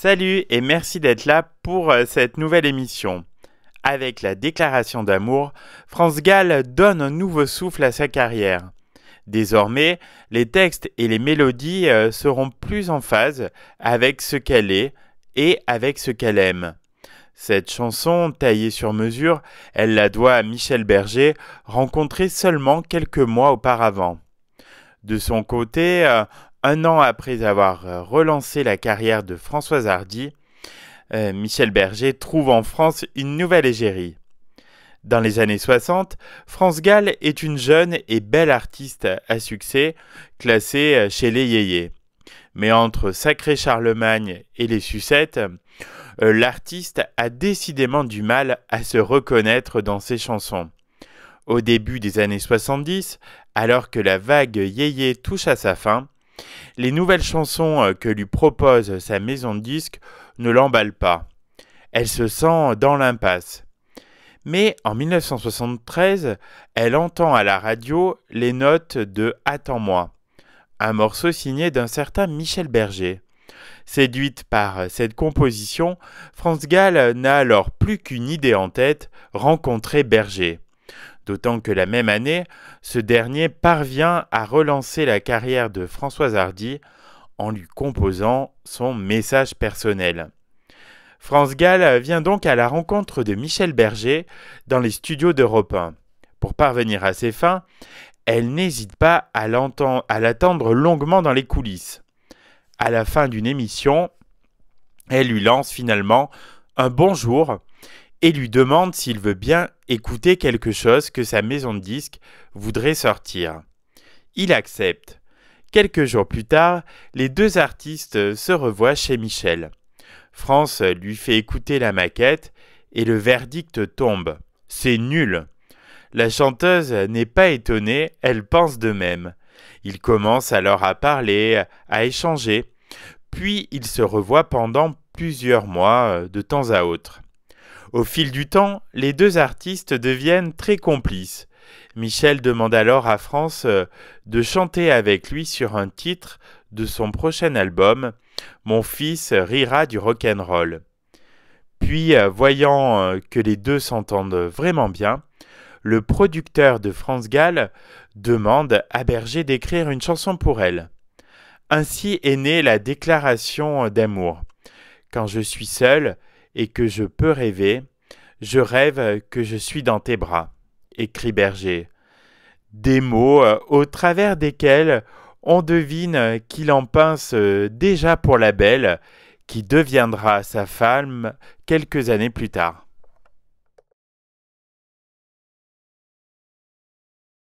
Salut et merci d'être là pour euh, cette nouvelle émission. Avec la déclaration d'amour, France Gall donne un nouveau souffle à sa carrière. Désormais, les textes et les mélodies euh, seront plus en phase avec ce qu'elle est et avec ce qu'elle aime. Cette chanson, taillée sur mesure, elle la doit à Michel Berger, rencontré seulement quelques mois auparavant. De son côté, euh, un an après avoir euh, relancé la carrière de Françoise Hardy, euh, Michel Berger trouve en France une nouvelle égérie. Dans les années 60, France Gall est une jeune et belle artiste à succès, classée euh, chez les yéyés. Mais entre Sacré Charlemagne et les sucettes, l'artiste a décidément du mal à se reconnaître dans ses chansons. Au début des années 70, alors que la vague yéyé touche à sa fin, les nouvelles chansons euh, que lui propose sa maison de disques ne l'emballent pas. Elle se sent dans l'impasse. Mais en 1973, elle entend à la radio les notes de Attends-moi, un morceau signé d'un certain Michel Berger. Séduite par euh, cette composition, France Gall n'a alors plus qu'une idée en tête, rencontrer Berger. D'autant que la même année, ce dernier parvient à relancer la carrière de Françoise Hardy en lui composant son message personnel. France Gall vient donc à la rencontre de Michel Berger dans les studios d'Europe 1. Pour parvenir à ses fins, elle n'hésite pas à l'attendre longuement dans les coulisses. À la fin d'une émission, elle lui lance finalement un bonjour et lui demande s'il veut bien écouter quelque chose que sa maison de disques voudrait sortir. Il accepte. Quelques jours plus tard, les deux artistes se revoient chez Michel. France lui fait écouter la maquette et le verdict tombe. C'est nul. La chanteuse n'est pas étonnée, elle pense de même. Ils commencent alors à parler, à échanger, puis ils se revoient pendant plusieurs mois euh, de temps à autre. Au fil du temps, les deux artistes deviennent très complices. Michel demande alors à France euh, de chanter avec lui sur un titre de son prochain album, Mon fils rira du rock'n'roll. Puis, euh, voyant euh, que les deux s'entendent vraiment bien, le producteur de France Gall demande à Berger d'écrire une chanson pour elle. Ainsi est née la déclaration d'amour. Quand je suis seul, et que je peux rêver, je rêve que je suis dans tes bras, écrit Berger. Des mots euh, au travers desquels on devine qu'il en pince euh, déjà pour la belle, qui deviendra sa femme quelques années plus tard.